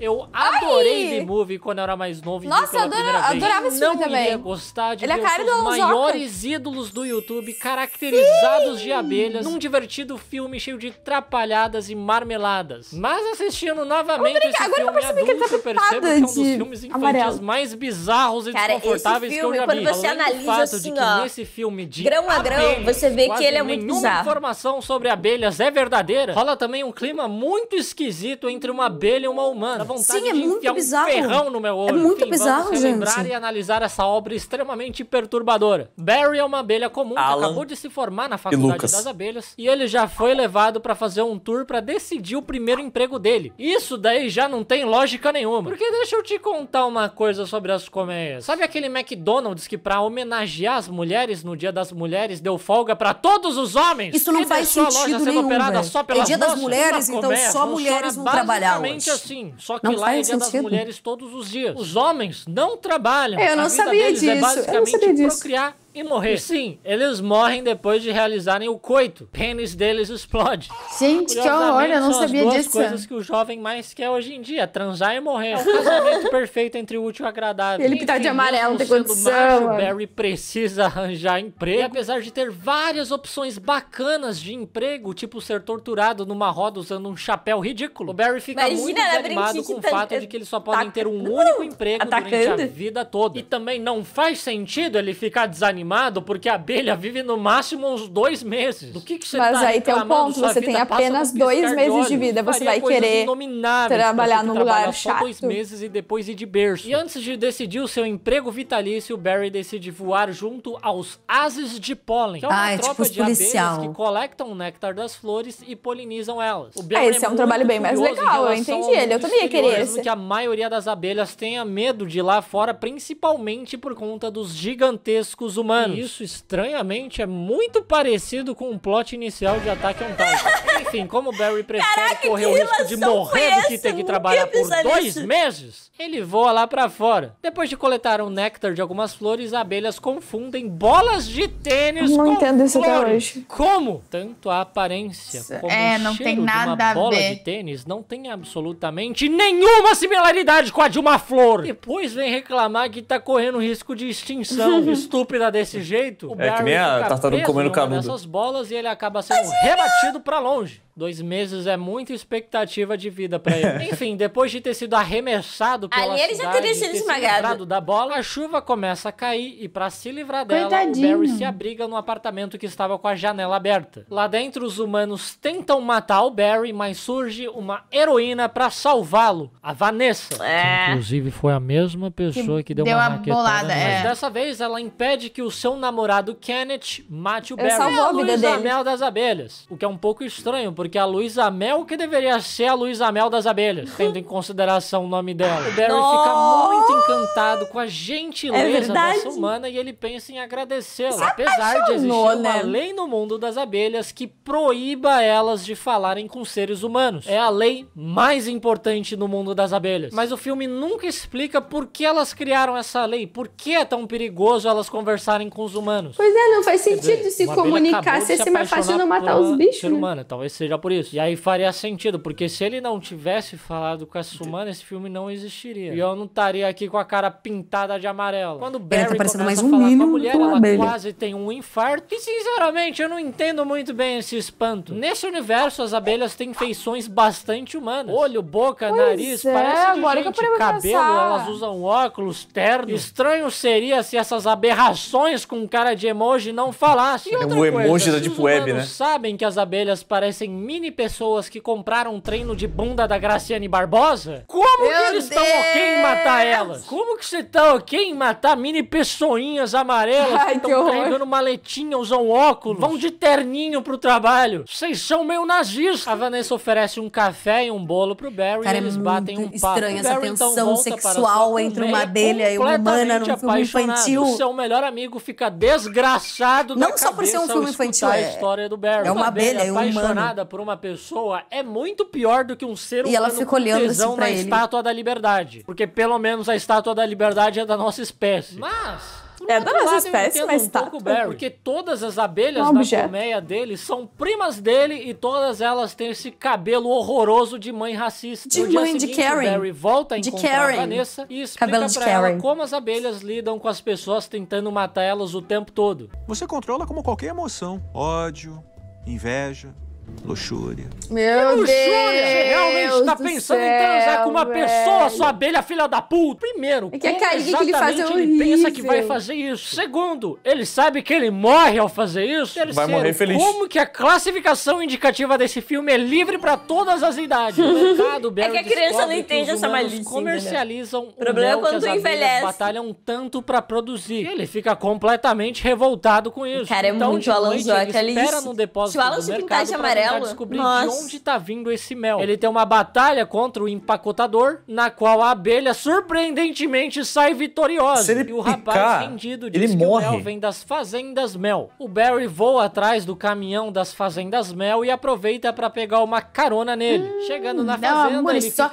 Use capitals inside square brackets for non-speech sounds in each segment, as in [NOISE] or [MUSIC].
Eu adorei Ai! The Movie quando eu era mais novo. Nossa, eu adorava esse filme também. Não gostar de Ele é ver é cara os maiores ídolos do YouTube caracterizados Sim! de abelhas num divertido filme cheio de trapalhadas e marmeladas. Mas assistindo novamente esse Agora filme tá adulto, que eu percebo que é um dos filmes infantis amarelo. mais bizarros e cara, desconfortáveis filme, que eu já vi. Quando você Além analisa fato assim, de que ó, nesse filme de grão a grão, abelhas, você vê que ele é muito bizarro. Nenhuma informação sobre abelhas é verdadeira. Rola também um clima muito esquisito entre uma abelha e uma humana. Dá vontade Sim, é de muito bizarro. um ferrão no meu é olho. É muito Enfim, bizarro, vamos relembrar gente. e analisar essa obra extremamente perturbadora. Barry é uma abelha comum Alan que acabou de se formar na faculdade das abelhas e ele já foi levado para fazer um tour para decidir o primeiro emprego dele. Isso daí já não tem lógica nenhuma. Porque deixa eu te contar uma coisa sobre as colmeias. Sabe aquele McDonald's que para homenagear as mulheres no Dia das Mulheres deu folga para todos os homens? Isso não faz sentido nenhum, sendo operada só é pelas É Dia das moças? Mulheres, então só mulheres vão trabalhar Basicamente assim, só só que não lá é dia sentido. das mulheres todos os dias. Os homens não trabalham. É, é eu não sabia disso. É basicamente eu sabia disso. procriar e morrer. E sim, eles morrem depois de realizarem o coito. O pênis deles explode. Gente, que horror, eu não sabia disso. São as coisas que o jovem mais quer hoje em dia, transar e morrer. É o casamento [LAUGHS] perfeito entre o útil e o agradável. Ele pintar tá de amarelo, tem condição. Macho, é. Barry precisa arranjar emprego. E apesar de ter várias opções bacanas de emprego, tipo ser torturado numa roda usando um chapéu ridículo, o Barry fica Imagina, muito desanimado né, com o fato de que eles só podem ter um único emprego atacando. durante a vida toda. E também não faz sentido ele ficar desanimado animado porque a abelha vive no máximo uns dois meses. Do que, que você Mas tá aí tem um ponto, você tem apenas dois meses de, vida, você vai querer trabalhar num lugar chato. dois meses e depois ir de berço. E antes de decidir o seu emprego vitalício, Barry decide voar junto aos ases de pólen, que é uma ah, é tropa tipo de policial. abelhas que coletam o néctar das flores e polinizam elas. O Barry ah, esse é, é um trabalho bem mais legal, eu entendi ele, eu também queria esse. que a maioria das abelhas tenha medo de ir lá fora, principalmente por conta dos gigantescos humanos humanos. isso, estranhamente, é muito parecido com o plot inicial de Ataque on Titan. [LAUGHS] Enfim, como o Barry prefere Caraca, correr o risco de morrer do que ter que trabalhar por dois meses, ele voa lá para fora. Depois de coletar o um néctar de algumas flores, abelhas confundem bolas de tênis não com entendo isso flores. Até hoje. Como? Tanto a aparência como é, o cheiro de uma bola de tênis não tem absolutamente nenhuma similaridade com a de uma flor. Depois vem reclamar que tá correndo risco de extinção [LAUGHS] estúpida desse jeito. O é Barry que nem a tartaruga comendo canudo. Essas bolas e ele acaba sendo rebatido para longe longe. Dois meses é muita expectativa de vida para ele. [LAUGHS] Enfim, depois de ter sido arremessado pela Ali ele cidade, já teria sido esmagado. da bola, a chuva começa a cair e para se livrar dela, Coitadinho. Barry se abriga no apartamento que estava com a janela aberta. Lá dentro, os humanos tentam matar o Barry, mas surge uma heroína para salvá-lo, a Vanessa. É. inclusive foi a mesma pessoa que, que deu, deu uma, bolada. É. Mas dessa vez ela impede que o seu namorado Kenneth mate o Eu Barry. Salvou o a vida dele. Mel das abelhas, o que é um pouco estranho estranho, porque a Luísa Mel que deveria ser a Luísa Mel das abelhas, [LAUGHS] tendo em consideração o nome dela. O Barry fica muito encantado com a gentileza é dessa humana e ele pensa em agradecê-la, apesar de existir né? uma lei no mundo das abelhas que proíba elas de falarem com seres humanos. É a lei mais importante no mundo das abelhas. Mas o filme nunca explica por que elas criaram essa lei, por que é tão perigoso elas conversarem com os humanos. Pois é, não faz sentido dizer, se comunicar se é mais fácil não matar os bichos. Ser né? humano, Talvez seja por isso. E aí faria sentido, porque se ele não tivesse falado com a Sumana, esse filme não existiria. E eu não estaria aqui com a cara pintada de amarelo. Quando tá Barry tá começa mais um a falar com a mulher, ela abelha. quase tem um infarto. E sinceramente, eu não entendo muito bem esse espanto. Nesse universo, as abelhas têm feições bastante humanas. Olho, boca, pois nariz, é, parece de agora gente. Que eu Cabelo, pensar. elas usam óculos, ternos Estranho seria se essas aberrações com cara de emoji não falassem. é um emoji da Deep Web, né? sabem que as abelhas parecem parecem mini pessoas que compraram um treino de bunda da Graciane Barbosa? Como Meu que eles estão ok em matar elas? Como que você tá ok em matar mini pessoinhas amarelas Ai, que estão carregando maletinha, usam óculos, vão de terninho pro trabalho? Vocês são meio nazistas. A Vanessa oferece um café e um bolo pro Barry Cara, e é eles é batem um papo. Estranha essa então, tensão então, sexual entre uma abelha e uma humana num filme infantil. O seu melhor amigo fica desgraçado Não só por ser um filme infantil, é, a história do Barry. É uma, abelha, abelha é humana apaixonada por uma pessoa é muito pior do que um ser humano e ela fica olhando tesão assim na ele. estátua da liberdade. Porque pelo menos a estátua da liberdade é da nossa espécie. Mas. É da nossa espécie, mas um tá. Porque todas as abelhas é um da colmeia dele são primas dele e todas elas têm esse cabelo horroroso de mãe racista. De no mãe, seguinte, de Karen. Barry volta a de encontrar Karen. Vanessa e explica cabelo pra ela como as abelhas lidam com as pessoas tentando matar elas o tempo todo. Você controla como qualquer emoção. Ódio, inveja, Luxúria. Meu luxúria, Deus! realmente está pensando céu, em transar com uma velho. pessoa, sua abelha filha da puta! Primeiro, é que é que ele, faz é ele pensa que vai fazer isso? Segundo, ele sabe que ele morre ao fazer isso? Terceiro, vai morrer feliz. Como que a classificação indicativa desse filme é livre para todas as idades? [LAUGHS] Mercado, é que a criança não entende essa malícia. comercializam né? o problema é quando envelhece. batalham um tanto para produzir. ele fica completamente revoltado com isso. Cara, é então, muito Alan Espera no depósito Se o Alan se pintar amarelo? tentar descobrir Nossa. de onde tá vindo esse mel. Ele tem uma batalha contra o empacotador, na qual a abelha surpreendentemente sai vitoriosa. Se ele e o picar, rapaz rendido, diz ele que morre. o mel vem das fazendas mel. O Barry voa atrás do caminhão das fazendas mel e aproveita para pegar uma carona nele. Hum, Chegando na fazenda, não, ele fica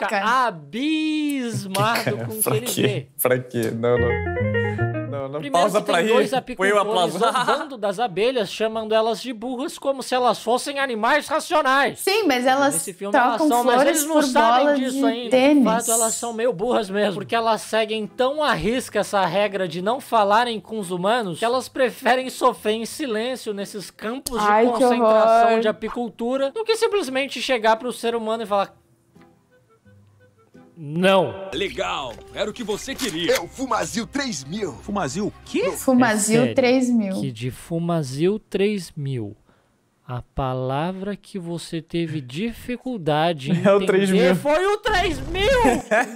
abismado que [LAUGHS] cara, com o que ele vê. Pra quê? Não, não. Não, não Primeiro pausa pra dois ir. Põe o zombando [LAUGHS] das abelhas, chamando elas de burras como se elas fossem animais racionais. Sim, mas elas Nesse filme elas são, mas eles não sabem disso ainda. Tênis. De fato, elas são meio burras mesmo, porque elas seguem tão à risca essa regra de não falarem com os humanos que elas preferem sofrer em silêncio nesses campos de concentração de apicultura do que simplesmente chegar pro ser humano e falar: não. Legal. Era o que você queria. É o Fumazil 3000. Fumazil o quê? Fumazil é 3000. Que de Fumazil 3000 a palavra que você teve [LAUGHS] dificuldade em é o 3 mil. foi o 3000! [LAUGHS]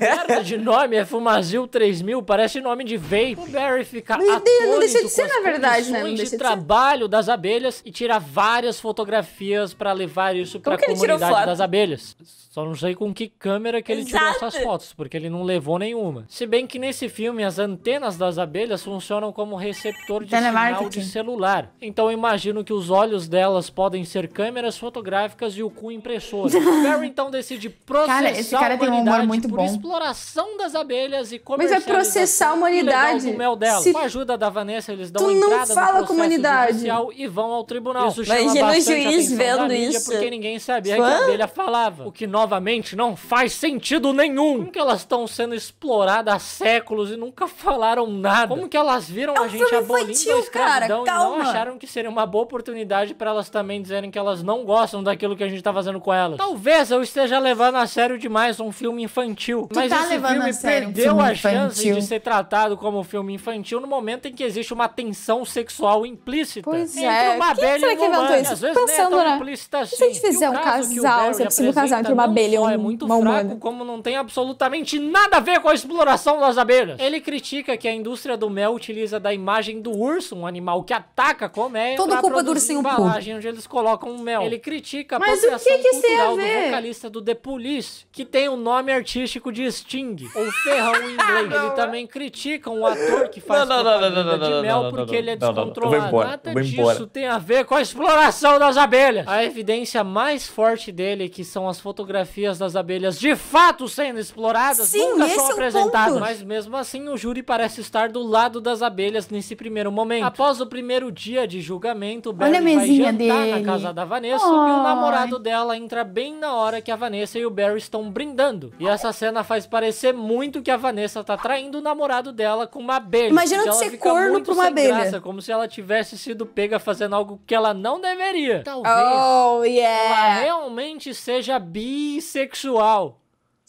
Merda de nome, é Fumazil 3000, parece nome de vape. O Barry fica não, não deixa de ser, na verdade, né? Não de, trabalho das abelhas e tira várias fotografias para levar isso para a comunidade das abelhas. Só não sei com que câmera que ele Exato. tirou essas fotos, porque ele não levou nenhuma. Se bem que nesse filme as antenas das abelhas funcionam como receptor de sinal de celular. Então eu imagino que os olhos delas podem podem ser câmeras fotográficas e o cu impressor. Perry então decide [LAUGHS] processar cara, esse cara tem um humor muito por bom. exploração das abelhas e como. Mas é processar a humanidade. Do mel dela. Se... Com a ajuda da Vanessa, eles dão tu entrada não fala no com e vão ao tribunal. Isso chama Imagina juiz vendo isso. Porque ninguém sabia que a abelha falava. O que, novamente, não faz sentido nenhum. Como que elas estão sendo exploradas há séculos e nunca falaram nada? Como que elas viram é um a gente abolindo infantil, a escravidão cara, calma. e não acharam que seria uma boa oportunidade para elas também também dizerem que elas não gostam daquilo que a gente tá fazendo com elas. Talvez eu esteja levando a sério demais um filme infantil. Tu mas tá esse filme perdeu um filme a chance infantil. de ser tratado como um filme infantil no momento em que existe uma tensão sexual implícita. Pois entre é. uma Quem abelha e uma inventou humana. Às vezes né, é Pensando, é né? implícita assim. Se a gente fizer um casal, se é possível casal entre uma abelha e uma, é muito fraco, humana. como não tem absolutamente nada a ver com a exploração das abelhas. Ele critica que a indústria do mel utiliza da imagem do urso, um animal que ataca, come, é Todo culpa do ursinho poo. onde ele eles colocam mel. Ele critica a Mas apropriação que que cultural do vocalista do The Police, que tem o um nome artístico de Sting, ou Ferrão em [LAUGHS] inglês. Não, ele né? também critica um ator que faz não, não, não, não, de mel porque ele é descontrolado. Nada disso tem a ver com a exploração das abelhas. A evidência mais forte dele, que são as fotografias das abelhas de fato sendo exploradas, Sim, nunca é são é apresentadas. Mas mesmo assim, o júri parece estar do lado das abelhas nesse primeiro momento. Após o primeiro dia de julgamento, Olha a mesinha vai jantar dele na casa da Vanessa oh. e o namorado dela entra bem na hora que a Vanessa e o Barry estão brindando. E essa cena faz parecer muito que a Vanessa tá traindo o namorado dela com uma abelha. Imagina ela ser corno pra uma abelha. Graça, como se ela tivesse sido pega fazendo algo que ela não deveria. Talvez oh, yeah. ela realmente seja bissexual.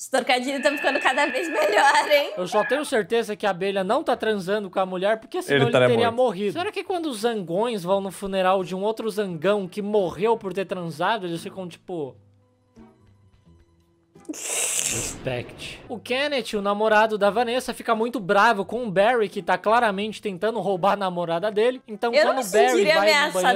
Os trocadilhos estão ficando cada vez melhor, hein? Eu só tenho certeza que a abelha não tá transando com a mulher, porque senão ele, ele teria morto. morrido. Será que quando os zangões vão no funeral de um outro zangão que morreu por ter transado, eles ficam tipo. Respect. O Kenneth, o namorado da Vanessa, fica muito bravo com o Barry, que tá claramente tentando roubar a namorada dele. Então, eu quando o Barry vai no banheiro pra fazer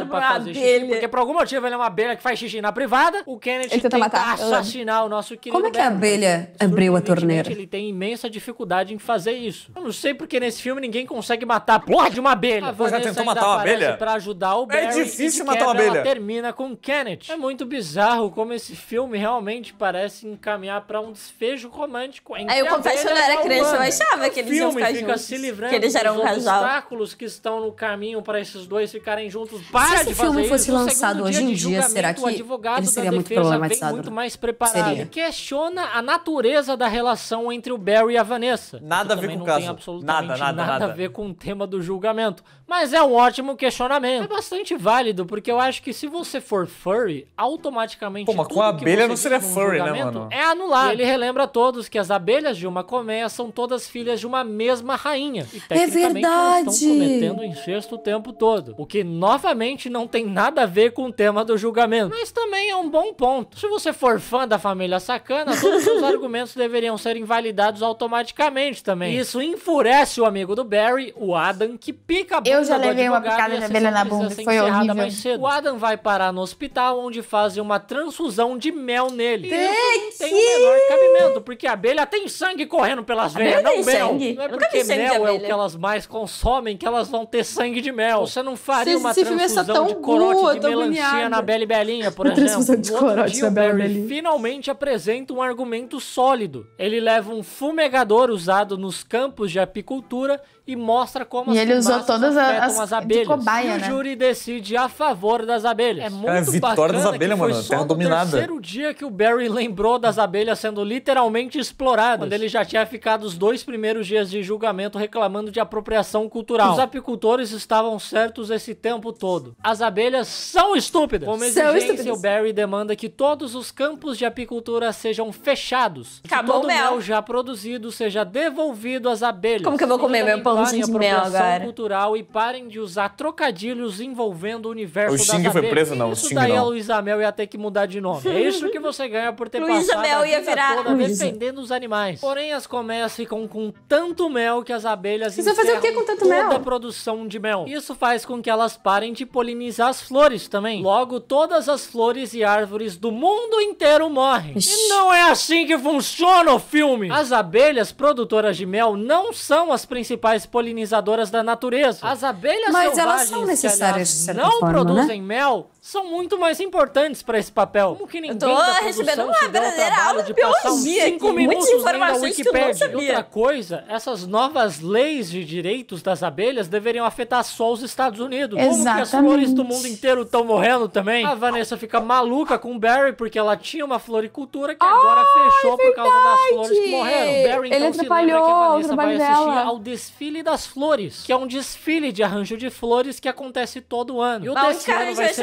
abelha. xixi, porque por algum motivo ele é uma abelha que faz xixi na privada, o Kenneth ele tenta, matar. assassinar o nosso querido Como é que a abelha abriu a torneira? Ele tem imensa dificuldade em fazer isso. Eu não sei porque nesse filme ninguém consegue matar a porra de uma abelha. Você já tentou matar uma abelha? Pra ajudar o é Barry. É difícil matar uma abelha. termina com o Kenneth. É muito bizarro como esse filme realmente parece encaminhar para um desfecho romântico. Aí eu confesso, que eu era criança, eu achava é que eles iam ficar fica juntos. Se livrando que eles eram um casal. obstáculos que estão no caminho para esses dois ficarem juntos. Para se esse filme fosse isso, lançado hoje em dia, será que ele seria muito problematizado? Vem muito mais preparado. Seria. Questiona a natureza da relação entre o Barry e a Vanessa. Nada a ver com o caso. nada, nada, nada, nada a ver com o tema do julgamento. Mas é um ótimo questionamento. É bastante válido, porque eu acho que se você for furry, automaticamente. Pô, mas com a abelha não seria furry, né, mano? É anulado. E ele relembra a todos que as abelhas de uma colmeia são todas filhas de uma mesma rainha. E é tecnicamente é verdade. elas estão cometendo incesto o tempo todo. O que novamente não tem nada a ver com o tema do julgamento. Mas também é um bom ponto. Se você for fã da família sacana, todos os [LAUGHS] argumentos deveriam ser invalidados automaticamente também. isso enfurece o amigo do Barry, o Adam, que pica a bunda Eu já levei uma picada de abelha na bunda, foi horrível. Mais cedo. O Adam vai parar no hospital onde fazem uma transfusão de mel nele. Tem, tem o menor cabimento, porque a abelha tem sangue correndo pelas veias, não mel. Sangue. Não é porque mel é o que elas mais consomem que elas vão ter sangue de mel. Você não faria uma transfusão tão de corote grua, de melancia agoniada. na Bela Belinha, por exemplo. Transfusão de corote na Bela e Belinha. finalmente apresenta um argumento sólido. Ele leva um fumegador usado nos campos de apicultura e mostra como e as ele usou todas as, as abelhas. Cobaia, e né? o júri decide a favor das abelhas. É muito é, vitória das abelhas, mano. Terra dominada. terceiro dia que o Barry lembrou das abelhas sendo literalmente exploradas, quando ele já tinha ficado os dois primeiros dias de julgamento reclamando de apropriação cultural. Os apicultores estavam certos esse tempo todo. As abelhas são estúpidas. Como exigência, o Barry demanda que todos os campos de apicultura sejam fechados. Acabou todo o mel. mel já produzido seja devolvido às abelhas. Como que eu vou comer meu pãozinho de mel agora? cultural e parem de usar trocadilhos envolvendo o universo o das abelhas. O Xing foi preso, não. Isso daí não. a Luísa Mel ia ter que mudar de nome. É isso que você ganha por ter [LAUGHS] Luísa passado Mel ia virar Lona tá é. defendendo os animais. Porém, as colmeias ficam com tanto mel que as abelhas Vocês fazer o que com tanto toda mel? a produção de mel. Isso faz com que elas parem de polinizar as flores também. Logo, todas as flores e árvores do mundo inteiro morrem. E não é assim que funciona o filme. As abelhas produtoras de mel não são as principais polinizadoras da natureza. As abelhas Mas selvagens elas são necessárias, que, não forma, né? produzem né? mel são muito mais importantes para esse papel. Como que ninguém Eu tô recebendo uma verdadeira aula de biologia passar 5 minutos na e Outra coisa, essas novas leis de direitos das abelhas deveriam afetar só os Estados Unidos. Exatamente. Como que as flores do mundo inteiro estão morrendo também? A Vanessa fica maluca com o Barry porque ela tinha uma floricultura que agora fechou é por causa das flores que morreram. Barry então Ele se lembra que a Vanessa vai assistir dela. ao desfile das flores, que é um desfile de arranjo de flores que acontece todo ano. E o Não, vai ser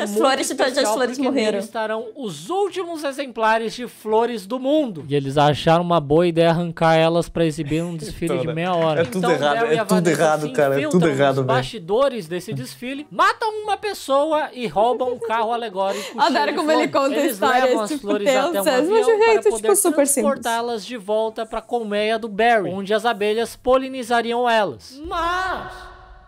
as muito especial as flores morreram. estarão os últimos exemplares de flores do mundo. E eles acharam uma boa ideia arrancar elas para exibir um [LAUGHS] desfile então, de né? meia hora. É tudo então, errado, é tudo errado, cara, é tudo errado, Os bastidores desse [LAUGHS] desfile matam uma pessoa e roubam um carro alegórico. [LAUGHS] Adoro como ele conta eles a Eles Levam as tipo, flores até é um avião mas para tipo, poder tipo, super transportá-las de volta para colmeia do Barry, onde as abelhas polinizariam elas. Mas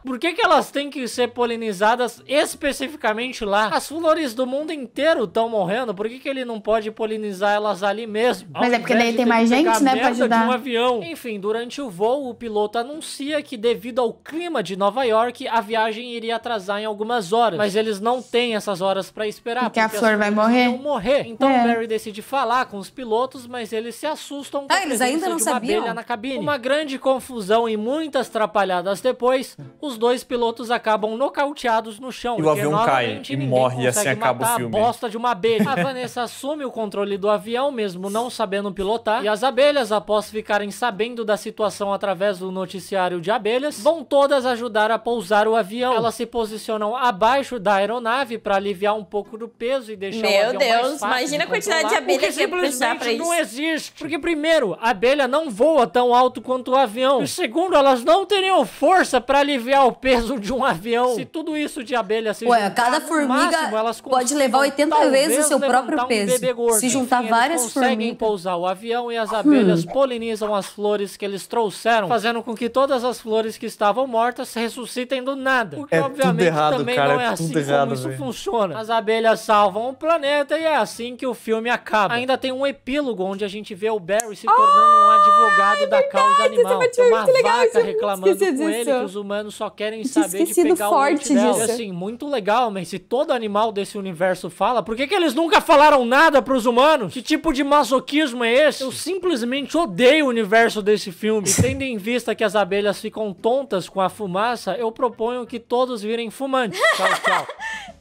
por que, que elas têm que ser polinizadas especificamente lá? As flores do mundo inteiro estão morrendo, por que, que ele não pode polinizar elas ali mesmo? Mas é porque daí tem mais gente, né, pra ajudar. De um avião. Enfim, durante o voo, o piloto anuncia que devido ao clima de Nova York, a viagem iria atrasar em algumas horas. Mas eles não têm essas horas para esperar. Porque, porque a flor vai morrer. morrer. Então é. Barry decide falar com os pilotos, mas eles se assustam com ah, a eles ainda não de uma sabiam. abelha na cabine. Uma grande confusão e muitas trapalhadas depois, os os dois pilotos acabam nocauteados no chão. E o avião cai e morre e assim acaba o filme. A bosta de uma abelha. A Vanessa assume o controle do avião, mesmo não sabendo pilotar. E as abelhas, após ficarem sabendo da situação através do noticiário de abelhas, vão todas ajudar a pousar o avião. Elas se posicionam abaixo da aeronave para aliviar um pouco do peso e deixar Meu o avião Deus, mais fácil imagina a quantidade de abelhas que, que simplesmente não existe. Porque primeiro, a abelha não voa tão alto quanto o avião. E segundo, elas não teriam força para aliviar o o peso de um avião. Se tudo isso de abelha se Ué, cada formiga máximo, pode levar 80 vezes o seu próprio um peso. Gordo. Se juntar Enfim, várias eles conseguem formigas. pousar o avião e as abelhas hum. polinizam as flores que eles trouxeram, fazendo com que todas as flores que estavam mortas ressuscitem do nada. É o que é obviamente errado, também cara, não é, é assim errado, como isso funciona. As abelhas salvam o planeta e é assim que o filme acaba. Ainda tem um epílogo onde a gente vê o Barry se tornando oh, um advogado é da verdade, causa é animal. Uma vaca reclamando com ele que os humanos só querem saber de pegar forte o forte assim, muito legal, mas se todo animal desse universo fala, por que, que eles nunca falaram nada pros humanos? Que tipo de masoquismo é esse? Eu simplesmente odeio o universo desse filme. E tendo em vista que as abelhas ficam tontas com a fumaça, eu proponho que todos virem fumantes. [LAUGHS] Tchau, tchau.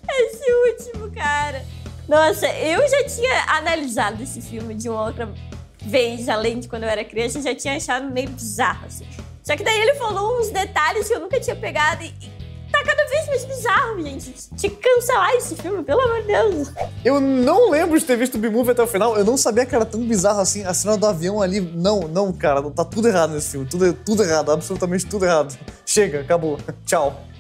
Esse último, cara. Nossa, eu já tinha analisado esse filme de uma outra vez, além de quando eu era criança, já tinha achado meio bizarro, assim. Só que daí ele falou uns detalhes que eu nunca tinha pegado e, tá cada vez mais bizarro, gente. De cancelar esse filme, pelo amor de Deus. Eu não lembro de ter visto o B-Movie até o final. Eu não sabia que era tão bizarro assim. A cena do avião ali. Não, não, cara. Tá tudo errado nesse filme. Tudo, tudo errado. Absolutamente tudo errado. Chega, acabou. [LAUGHS] Tchau.